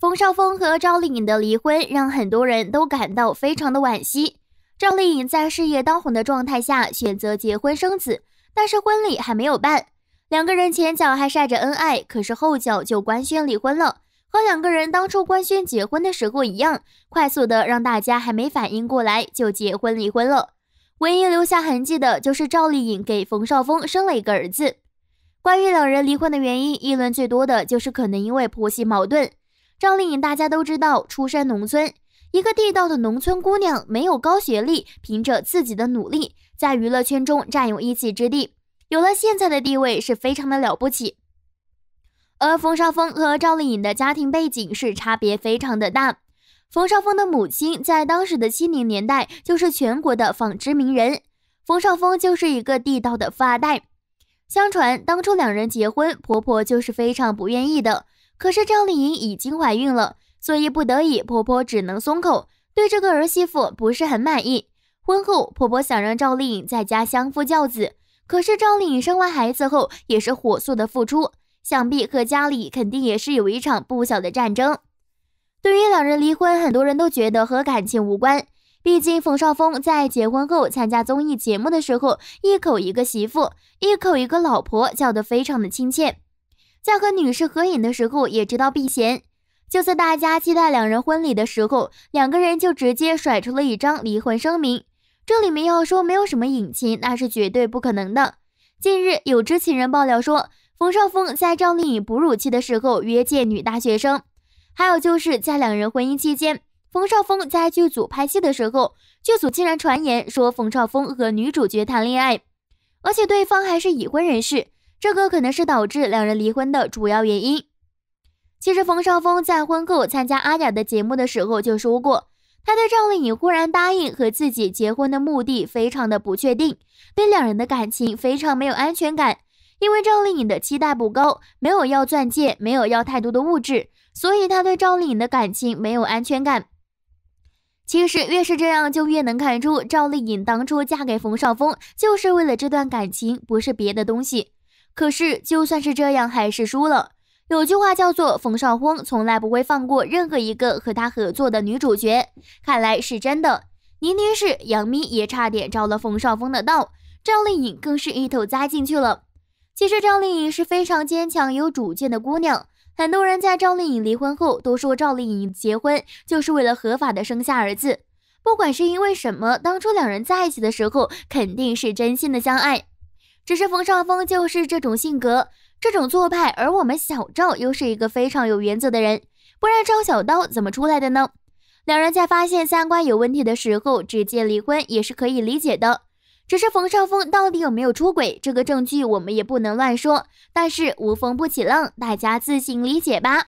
冯绍峰和赵丽颖的离婚让很多人都感到非常的惋惜。赵丽颖在事业当红的状态下选择结婚生子，但是婚礼还没有办，两个人前脚还晒着恩爱，可是后脚就官宣离婚了。和两个人当初官宣结婚的时候一样，快速的让大家还没反应过来就结婚离婚了。唯一留下痕迹的就是赵丽颖给冯绍峰生了一个儿子。关于两人离婚的原因，议论最多的就是可能因为婆媳矛盾。赵丽颖大家都知道，出身农村，一个地道的农村姑娘，没有高学历，凭着自己的努力，在娱乐圈中占有一席之地，有了现在的地位是非常的了不起。而冯绍峰和赵丽颖的家庭背景是差别非常的大，冯绍峰的母亲在当时的七零年代就是全国的纺织名人，冯绍峰就是一个地道的富二代。相传当初两人结婚，婆婆就是非常不愿意的。可是赵丽颖已经怀孕了，所以不得已，婆婆只能松口。对这个儿媳妇不是很满意。婚后，婆婆想让赵丽颖在家相夫教子，可是赵丽颖生完孩子后也是火速的复出，想必和家里肯定也是有一场不小的战争。对于两人离婚，很多人都觉得和感情无关，毕竟冯绍峰在结婚后参加综艺节目的时候，一口一个媳妇，一口一个老婆，叫得非常的亲切。在和女士合影的时候，也知道避嫌。就在大家期待两人婚礼的时候，两个人就直接甩出了一张离婚声明。这里面要说没有什么隐情，那是绝对不可能的。近日有知情人爆料说，冯绍峰在赵丽颖哺乳期的时候约见女大学生；还有就是在两人婚姻期间，冯绍峰在剧组拍戏的时候，剧组竟然传言说冯绍峰和女主角谈恋爱，而且对方还是已婚人士。这个可能是导致两人离婚的主要原因。其实冯绍峰在婚后参加阿雅的节目的时候就说过，他对赵丽颖忽然答应和自己结婚的目的非常的不确定，对两人的感情非常没有安全感。因为赵丽颖的期待不高，没有要钻戒，没有要太多的物质，所以他对赵丽颖的感情没有安全感。其实越是这样，就越能看出赵丽颖当初嫁给冯绍峰就是为了这段感情，不是别的东西。可是，就算是这样，还是输了。有句话叫做“冯绍峰从来不会放过任何一个和他合作的女主角”，看来是真的。倪妮是杨幂也差点着了冯绍峰的道，赵丽颖更是一头栽进去了。其实赵丽颖是非常坚强、有主见的姑娘。很多人在赵丽颖离婚后都说赵丽颖结婚就是为了合法的生下儿子。不管是因为什么，当初两人在一起的时候肯定是真心的相爱。只是冯绍峰就是这种性格，这种做派，而我们小赵又是一个非常有原则的人，不然赵小刀怎么出来的呢？两人在发现三观有问题的时候直接离婚也是可以理解的。只是冯绍峰到底有没有出轨，这个证据我们也不能乱说。但是无风不起浪，大家自行理解吧。